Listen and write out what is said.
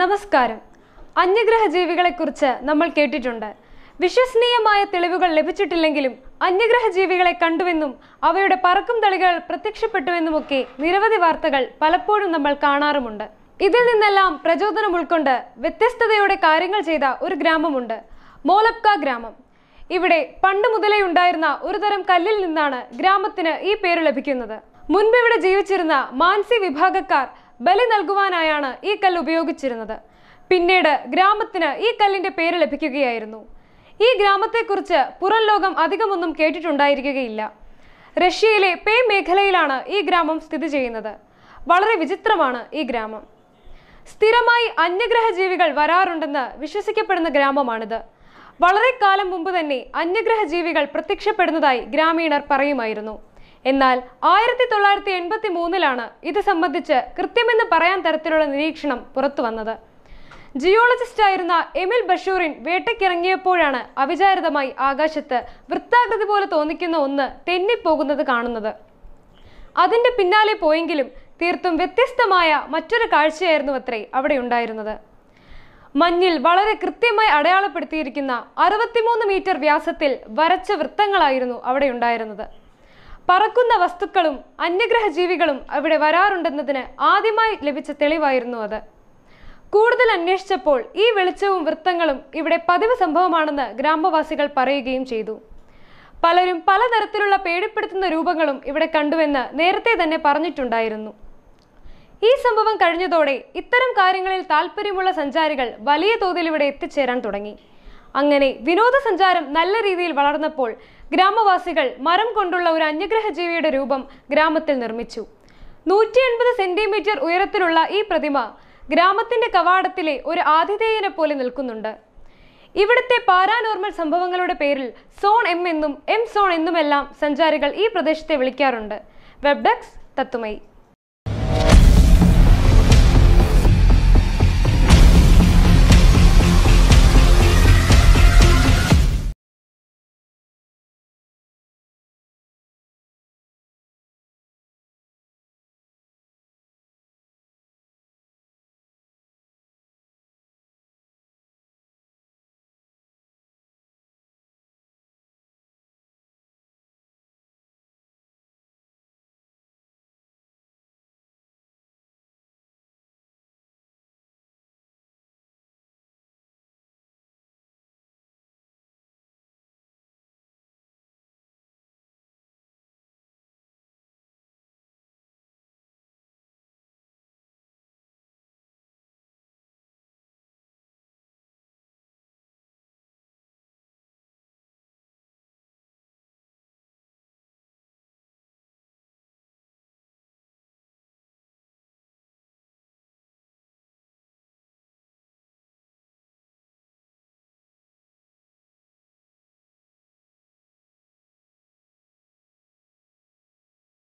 നമസ്കാരം അന്യഗ്രഹ ജീവികളെക്കുറിച്ച് നമ്മൾ കേട്ടിട്ടുണ്ട് വിശ്വസനീയമായ തെളിവുകൾ ലഭിച്ചിട്ടില്ലെങ്കിലും അന്യഗ്രഹ ജീവികളെ കണ്ടുവെന്നും അവയുടെ പറക്കും തളികൾ പ്രത്യക്ഷപ്പെട്ടുവെന്നുമൊക്കെ നിരവധി വാർത്തകൾ പലപ്പോഴും നമ്മൾ കാണാറുമുണ്ട് ഇതിൽ നിന്നെല്ലാം പ്രചോദനം ഉൾക്കൊണ്ട് വ്യത്യസ്തതയോടെ കാര്യങ്ങൾ ചെയ്ത ഒരു ഗ്രാമമുണ്ട് മോലപ്ക ഗ്രാമം ഇവിടെ പണ്ട് മുതലേ ഉണ്ടായിരുന്ന ഒരുതരം കല്ലിൽ നിന്നാണ് ഗ്രാമത്തിന് ഈ പേര് ലഭിക്കുന്നത് മുൻപിവിടെ ജീവിച്ചിരുന്ന മാൻസി വിഭാഗക്കാർ ബലി നൽകുവാനായാണ് ഈ കല്ല് ഉപയോഗിച്ചിരുന്നത് പിന്നീട് ഗ്രാമത്തിന് ഈ കല്ലിന്റെ പേര് ലഭിക്കുകയായിരുന്നു ഈ ഗ്രാമത്തെക്കുറിച്ച് പുറം ലോകം അധികമൊന്നും കേട്ടിട്ടുണ്ടായിരിക്കുകയില്ല റഷ്യയിലെ പേ മേഖലയിലാണ് ഈ ഗ്രാമം സ്ഥിതി ചെയ്യുന്നത് വളരെ വിചിത്രമാണ് ഈ ഗ്രാമം സ്ഥിരമായി അന്യഗ്രഹ ജീവികൾ വരാറുണ്ടെന്ന് വിശ്വസിക്കപ്പെടുന്ന ഗ്രാമമാണിത് വളരെ കാലം മുമ്പ് തന്നെ അന്യഗ്രഹ ജീവികൾ പ്രത്യക്ഷപ്പെടുന്നതായി ഗ്രാമീണർ പറയുമായിരുന്നു എന്നാൽ ആയിരത്തി തൊള്ളായിരത്തി എൺപത്തി മൂന്നിലാണ് ഇത് സംബന്ധിച്ച് കൃത്യമെന്ന് പറയാൻ തരത്തിലുള്ള നിരീക്ഷണം പുറത്തു വന്നത് ജിയോളജിസ്റ്റായിരുന്ന എമിൽ ബഷൂറിൻ വേട്ടയ്ക്കിറങ്ങിയപ്പോഴാണ് അവിചാരിതമായി ആകാശത്ത് വൃത്താകൃതി പോലെ തോന്നിക്കുന്ന ഒന്ന് തെന്നിപ്പോകുന്നത് കാണുന്നത് അതിന്റെ പിന്നാലെ പോയെങ്കിലും തീർത്തും വ്യത്യസ്തമായ മറ്റൊരു കാഴ്ചയായിരുന്നു അത്രേ അവിടെ ഉണ്ടായിരുന്നത് മഞ്ഞിൽ വളരെ കൃത്യമായി അടയാളപ്പെടുത്തിയിരിക്കുന്ന അറുപത്തിമൂന്ന് മീറ്റർ വ്യാസത്തിൽ വരച്ച വൃത്തങ്ങളായിരുന്നു അവിടെ ഉണ്ടായിരുന്നത് പറക്കുന്ന വസ്തുക്കളും അന്യഗ്രഹ ജീവികളും അവിടെ വരാറുണ്ടെന്നതിന് ആദ്യമായി ലഭിച്ച തെളിവായിരുന്നു അത് കൂടുതൽ അന്വേഷിച്ചപ്പോൾ ഈ വെളിച്ചവും വൃത്തങ്ങളും ഇവിടെ പതിവ് സംഭവമാണെന്ന് ഗ്രാമവാസികൾ പറയുകയും ചെയ്തു പലരും പലതരത്തിലുള്ള പേടിപ്പെടുത്തുന്ന രൂപങ്ങളും ഇവിടെ കണ്ടുവെന്ന് നേരത്തെ തന്നെ പറഞ്ഞിട്ടുണ്ടായിരുന്നു ഈ സംഭവം കഴിഞ്ഞതോടെ ഇത്തരം കാര്യങ്ങളിൽ താല്പര്യമുള്ള സഞ്ചാരികൾ വലിയ തോതിൽ ഇവിടെ എത്തിച്ചേരാൻ തുടങ്ങി അങ്ങനെ വിനോദസഞ്ചാരം നല്ല രീതിയിൽ വളർന്നപ്പോൾ ഗ്രാമവാസികൾ മരം കൊണ്ടുള്ള ഒരു അന്യഗ്രഹ ജീവിയുടെ രൂപം ഗ്രാമത്തിൽ നിർമ്മിച്ചു നൂറ്റി എൺപത് സെന്റിമീറ്റർ ഉയരത്തിലുള്ള ഈ പ്രതിമ ഗ്രാമത്തിന്റെ കവാടത്തിലെ ഒരു ആതിഥേയനെ പോലെ നിൽക്കുന്നുണ്ട് ഇവിടുത്തെ പാരാനോർമൽ സംഭവങ്ങളുടെ പേരിൽ സോൺ എം എന്നും എം സോൺ എന്നുമെല്ലാം സഞ്ചാരികൾ ഈ പ്രദേശത്തെ വിളിക്കാറുണ്ട് വെബ്ഡെക്സ് തത്തുമൈ